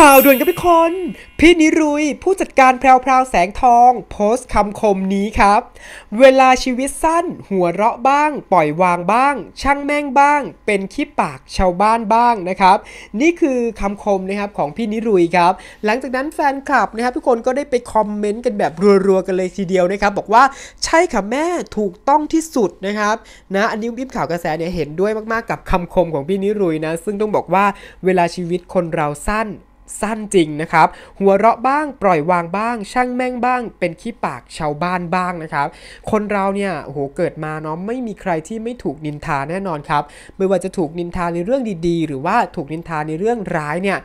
ข่าวด่วนกับทุกคน พี่นิรุย ผู้จัดการแพรวพาแสงทอง โพสต์คำคมนี้ครับ เวลาชีวิตสั้น หัวเราะบ้าง ปล่อยวางบ้าง ช่างแม่งบ้าง เป็นขี้ปากชาวบ้านบ้างนะครับ นี่คือคำคมนะครับของพี่นิรุยครับ หลังจากนั้นแฟนคลับนะครับทุกคนก็ได้ไปคอมเมนต์กันแบบรัวๆกันเลยทีเดียวนะครับ บอกว่าใช่ค่ะแม่ถูกต้องที่สุดนะครับนะอันนี้ริบข่าวกระแสเนี่ยเห็นด้วยมากๆ กับคำคมของพี่นิรุยนะซึ่งต้องบอกว่าเวลาชีวิตคนเราสั้นสั้นจริงนะครับ หัวเราะบ้างปล่อยวางบ้าง ช่างแม่งบ้าง เป็นขี้ปากชาวบ้านบ้างนะครับคนเราเนี่ยโหเกิดมาเนาะไม่มีใครที่ไม่ถูกนินทาแน่นอนครับไม่ว่าจะถูกนินทาในเรื่องดีๆ หรือว่าถูกนินทาในเรื่องร้ายเนี่ย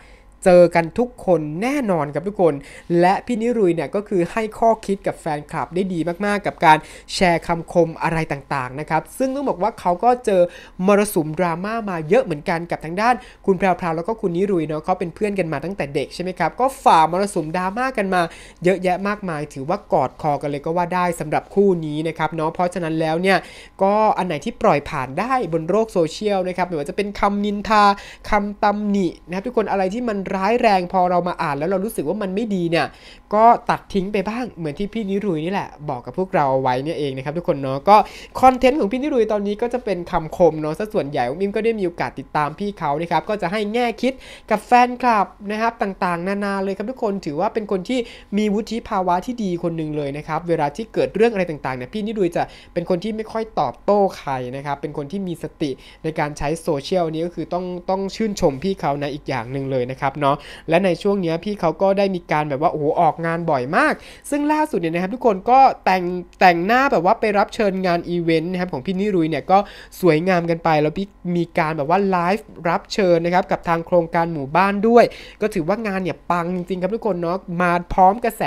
เจอกันทุกคนแน่นอนครับทุกคนและพี่นิรุยเนี่ยก็คือให้ข้อคิดกับแฟนคลับได้ดีมากๆ กับการแชร์คำคมอะไรต่างๆ นะครับซึ่งต้องบอกว่าเขาก็เจอ มรสุมดราม่ามาเยอะเหมือนกันกับทางด้าน คุณแพรวๆแล้วก็คุณนิรุยเนาะเขาเป็นเพื่อนกันมาตั้งแต่เด็กใช่ไหมครับก็ฝ่ามรสุมดราม่ากันมาเยอะแยะมากมายถือว่ากอดคอกันเลยก็ว่าได้สำหรับคู่นี้นะครับเนาะเพราะฉะนั้นแล้วเนี่ยก็อันไหนที่ปล่อยผ่านได้บนโลกโซเชียลนะครับไม่ว่าจะเป็นคำนินทาคำตำหนินะครับทุกคนอะไรที่มันร้ายแรงพอเรามาอ่านแล้วเรารู้สึกว่ามันไม่ดีเนี่ย ก็ตัดทิ้งไปบ้างเหมือนที่พี่นิรุยนี่แหละ บอกกับพวกเราไว้เนี่ยเองนะครับ ทุกคนเนาะก็คอนเทนต์ของพี่นิรุยตอนนี้ก็จะเป็นคำคมเนาะซะส่วนใหญ่มิมก็ได้มีโอกาสติดตามพี่เขานะครับก็จะให้แง่คิดกับแฟนคลับนะครับต่างๆ นานาเลยครับทุกคนถือว่าเป็นคนที่มีวุฒิภาวะที่ดีคนหนึ่งเลยนะครับเวลาที่เกิดเรื่องอะไรต่างๆเนี่ยพี่นิรุยจะเป็นคนที่ไม่ค่อยตอบโต้ใครนะครับ เป็นคนที่มีสติในการใช้โซเชียลนี้ก็คือต้องต้องชื่นชมพี่เขานะอีกอย่างหนึ่งเลยนะครับเนาะและในช่วงนี้พี่เขาก็ได้มีการแบบว่าโอ้ออกงานบ่อยมาก ซึ่งล่าสุดเนี่ยนะครับทุกคนก็แต่งแต่งหน้าแบบว่าไปรับเชิญงานอีเวนต์นะครับของพี่นิรุยเนี่ยก็สวยงามกันไปแล้วพี่มีการแบบว่าไลฟ์รับเชิญนะครับกับทางโครงการหมู่บ้านด้วย ก็ถือว่างานเนี่ยปังจริงๆครับทุกคนเนาะมาพร้อมกระแส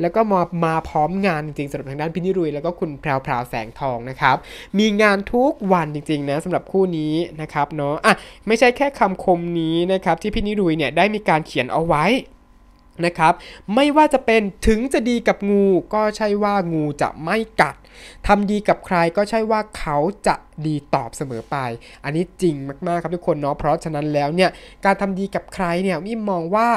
แล้วก็มามาพร้อมงานจริงๆสำหรับทางด้านพี่นิรุยแล้วก็คุณแพรวพราวแสงทองนะครับมีงานทุกวันจริงๆนะสำหรับคู่นี้นะครับเนาะอ่ะไม่ใช่แค่คำคมนี้นะครับที่พี่นิรุยเนี่ยได้มีการเขียนเอาไว้นะครับ ไม่ว่าจะเป็นถึงจะดีกับงูก็ใช่ว่างูจะไม่กัดทำดีกับใครก็ใช่ว่าเขาจะดีตอบเสมอไป อันนี้จริงมาก ๆ ครับทุกคนเนาะเพราะฉะนั้นแล้วเนี่ยการทำดีกับใครเนี่ยมิมองว่า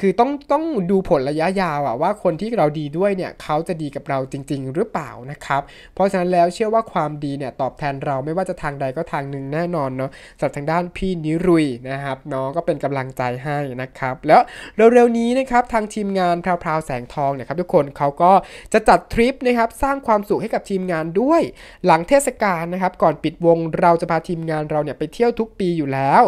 คือต้องต้องดูผลระยะยาวอะว่าคนที่เราดีด้วยเนี่ยเขาจะดีกับเราจริงๆ หรือเปล่านะครับ เพราะฉะนั้นแล้วเชื่อว่าความดีเนี่ยตอบแทนเราไม่ว่าจะทางใดก็ทางหนึ่งแน่นอนเนาะสำหรับทางด้านพี่นิรุยนะครับน้องก็เป็นกำลังใจให้นะครับแล้วเร็วๆนี้นะครับทางทีมงานพราวแสงทองเนี่ยครับทุกคนเขาก็จะจัดทริปนะครับสร้างความสุขให้กับทีมงานด้วยหลังเทศกาลนะครับ ก่อนปิดวงเราจะพาทีมงานเราเนี่ยไปเที่ยวทุกปีอยู่แล้ว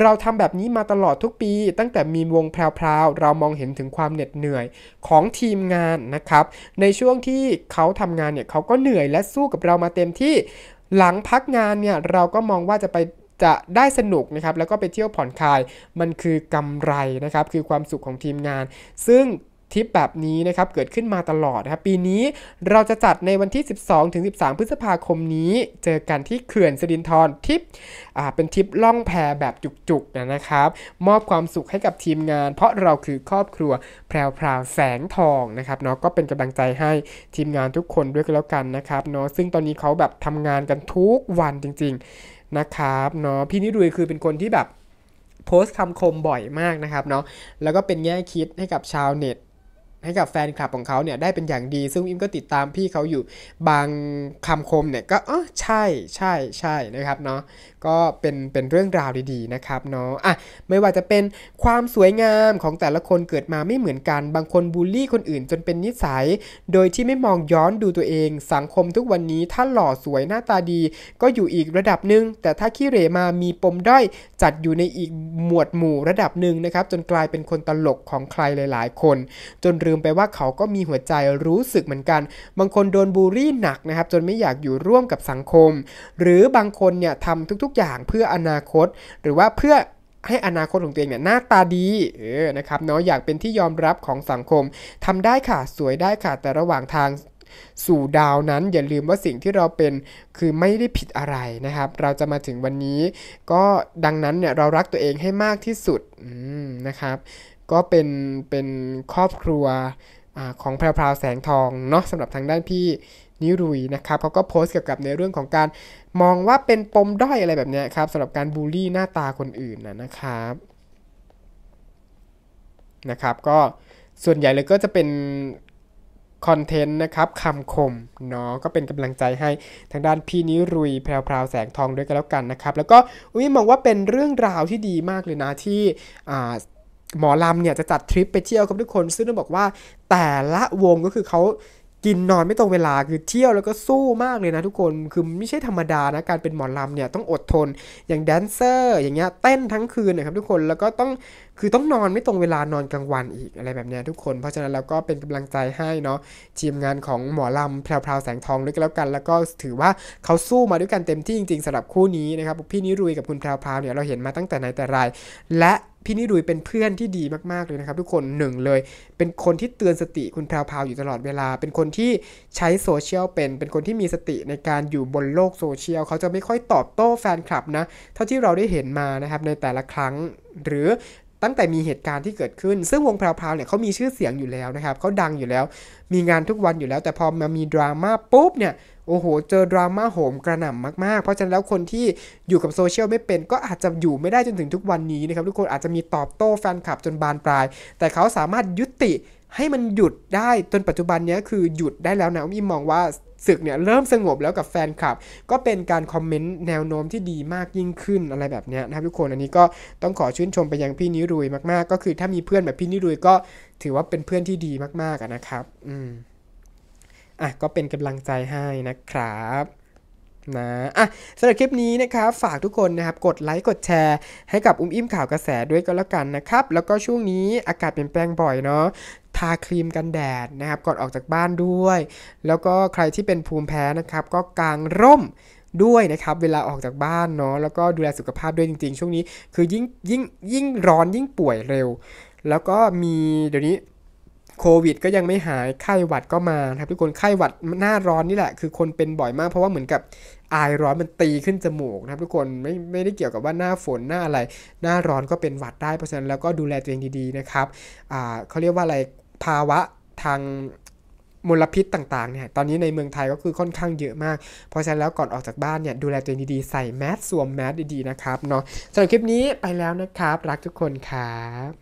เราทำแบบนี้มาตลอดทุกปี ตั้งแต่มีวงพราวเรามองเห็นถึงความเหน็ดเหนื่อยของทีมงานนะครับ ในช่วงที่เขาทำงานเนี่ย เขาก็เหนื่อยและสู้กับเรามาเต็มที่หลังพักงานเนี่ยเราก็มองว่าจะไปจะได้สนุกนะครับ แล้วก็ไปเที่ยวผ่อนคลายมันคือกำไรนะครับ คือความสุขของทีมงาน ซึ่งทิปแบบนี้นะครับเกิดขึ้นมาตลอดนะครับ ปีนี้เราจะจัดในวันที่ 12ถึง13 พฤษภาคมนี้ เจอกันที่เขื่อนสิรินทรทิปเป็นทิปล่องแพแบบจุกๆนะครับ มอบความสุขให้กับทีมงาน เพราะเราคือครอบครัวแพรวพราวแสงทองนะครับเนาะก็เป็นกำลังใจให้ทีมงานทุกคนด้วยกันแล้วกันนะครับเนาะซึ่งตอนนี้เขาแบบทำงานกันทุกวันจริงๆนะครับเนาะพี่นิรุยคือเป็นคนที่แบบโพสต์คำคมบ่อยมากนะครับเนาะแล้วก็เป็นแง่คิดให้กับชาวเน็ตให้กับแฟนคลับของเขาเนี่ยได้เป็นอย่างดีซึ่งอิมก็ติดตามพี่เขาอยู่บางคำคมเนี่ยก็อ๋อใช่ใช่ใช่นะครับเนาะก็เป็นเป็นเรื่องราวดีๆนะครับเนาะอ่ะไม่ว่าจะเป็นความสวยงามของแต่ละคนเกิดมาไม่เหมือนกัน บางคนบูลลี่คนอื่น จนเป็นนิสัย โดยที่ไม่มองย้อนดูตัวเองสังคมทุกวันนี้ถ้าหล่อสวยหน้าตาดี ก็อยู่อีกระดับหนึ่งแต่ถ้าขี้เหร่มามีปมด้อยจัดอยู่ในอีกหมวดหมู่ระดับหนึ่งนะครับ จนกลายเป็นคนตลกของใครหลายๆ คนจนลืมมไปว่าเขาก็มีหัวใจรู้สึกเหมือนกัน บางคนโดนบูลลี่หนักนะครับ จนไม่อยากอยู่ร่วมกับสังคม หรือบางคนเนี่ยทำทุกๆ อย่างเพื่ออนาคต หรือว่าเพื่อให้อนาคตของตัวเองเนี่ยหน้าตาดีเออนะครับเนาะอยากเป็นที่ยอมรับของสังคม ทำได้ค่ะ สวยได้ค่ะ แต่ระหว่างทางสู่ดาวนั้น อย่าลืมว่าสิ่งที่เราเป็นคือไม่ได้ผิดอะไรนะครับ เราจะมาถึงวันนี้ ก็ดังนั้นเนี่ย เรารักตัวเองให้มากที่สุดนะครับก็เป็นเป็นครอบครัวอของแพรวแสงทองเนาะสำหรับทางด้านพี่นิรุยนะครับเขาก็โพสต์เกี่ยวกับในเรื่องของการมองว่าเป็นปมด้อยอะไรแบบนี้ครับสำหรับการบูลลี่หน้าตาคนอื่นนะนะครับนะครับก็ส่วนใหญ่เลยก็จะเป็นคอนเทนต์นะครับคำคมเนาะก็เป็นกำลังใจให้ทางด้านพี่นิรุยแพรวพราวแสงทองด้วยกันแล้วกันนะครับ แล้วก็อุ้ยมองว่าเป็นเรื่องราวที่ดีมากเลยนะที่หมอลำเนี่ยจะจัดทริปไปเที่ยวกับทุกคนซึ่งต้องบอกว่าแต่ละวงก็คือเขากินนอนไม่ตรงเวลาคือเที่ยวแล้วก็สู้มากเลยนะทุกคน คือไม่ใช่ธรรมดานะการเป็นหมอลำเนี่ยต้องอดทน อย่างแดนเซอร์ อย่างเงี้ยเต้นทั้งคืนนะครับทุกคนแล้วก็ต้องคือต้องนอนไม่ตรงเวลานอนกลางวันอีกอะไรแบบเนี้ยทุกคน เพราะฉะนั้นเราก็เป็นกำลังใจให้เนาะทีมงานของหมอลำแพรวแสงทองด้วยกันแล้วกันแล้วก็ถือว่าเขาสู้มาด้วยกันเต็มที่จริง ๆสำหรับคู่นี้นะครับพี่นิรุยกับคุณแพรวเนี่ยเราเห็นมาตั้งแต่ไหนแต่ไรและพี่นิรุยเป็นเพื่อนที่ดีมากๆเลยนะครับทุกคนหนึ่งเลย เป็นคนที่เตือนสติคุณแพรวพาวอยู่ตลอดเวลา เป็นคนที่ใช้โซเชียลเป็น เป็นคนที่มีสติในการอยู่บนโลกโซเชียลเขาจะไม่ค่อยตอบโต้แฟนคลับนะ เท่าที่เราได้เห็นมานะครับ ในแต่ละครั้งหรือตั้งแต่มีเหตุการณ์ที่เกิดขึ้น ซึ่งวงแพรวเนี่ยเขามีชื่อเสียงอยู่แล้วนะครับเขาดังอยู่แล้วมีงานทุกวันอยู่แล้ว แต่พอมามีดราม่าปุ๊บเนี่ยโอ้โหเจอดราม่าโหมกระหน่ำมากๆเพราะฉะนั้นแล้วคนที่อยู่กับโซเชียลไม่เป็น ก็อาจจะอยู่ไม่ได้จนถึงทุกวันนี้นะครับทุกคนอาจจะมีตอบโต้แฟนคลับจนบานปลาย แต่เขาสามารถยุติให้มันหยุดได้จนปัจจุบันนี้คือหยุดได้แล้วนะมิมมองว่าศึกเนี่ยเริ่มสงบแล้วกับแฟนคลับ ก็เป็นการคอมเมนต์แนวโน้มที่ดีมากยิ่งขึ้นอะไรแบบนี้นะครับทุกคนอันนี้ก็ต้องขอชื่นชมไปยังพี่นิรุยมาก ๆ ก็คือถ้ามีเพื่อนแบบพี่นิรุยก็ถือว่าเป็นเพื่อนที่ดีมากๆนะครับอืมอ่ะก็เป็นกำลังใจให้นะครับนะ อ่ะสำหรับคลิปนี้นะครับ ฝากทุกคนนะครับ กดไลค์ กดแชร์ให้กับอุ้มอิ่มข่าวกระแสด้วยก็แล้วกันนะครับ แล้วก็ช่วงนี้อากาศเปลี่ยนแปลงบ่อยเนาะ ทาครีมกันแดดนะครับก่อนออกจากบ้านด้วย แล้วก็ใครที่เป็นภูมิแพ้นะครับ ก็กางร่มด้วยนะครับ เวลาออกจากบ้านเนาะ แล้วก็ดูแลสุขภาพด้วยจริง ๆ ช่วงนี้คือยิ่งยิ่งยิ่งร้อนยิ่งป่วยเร็ว แล้วก็มี เดี๋ยวนี้โควิดก็ยังไม่หาย ไข้หวัดก็มาครับทุกคน ไข้หวัดหน้าร้อนนี่แหละคือคนเป็นบ่อยมาก เพราะว่าเหมือนกับอายร้อนมันตีขึ้นจมูกนะครับทุกคน ไม่ไม่ได้เกี่ยวกับว่าหน้าฝนหน้าอะไรหน้าร้อนก็เป็นหวัดได้ เพราะฉะนั้นแล้วก็ดูแลตัวเองดี ๆ นะครับอ่าเขาเรียกว่าอะไรภาวะทางมลพิษต่างๆเนี่ย ตอนนี้ในเมืองไทยก็คือค่อนข้างเยอะมาก เพราะฉะนั้นแล้วก่อนออกจากบ้านเนี่ยดูแลตัวเองดีๆ ใส่แมสสวมแมสดีๆนะครับเนาะสำหรับคลิปนี้ไปแล้วนะครับ รักทุกคนครับ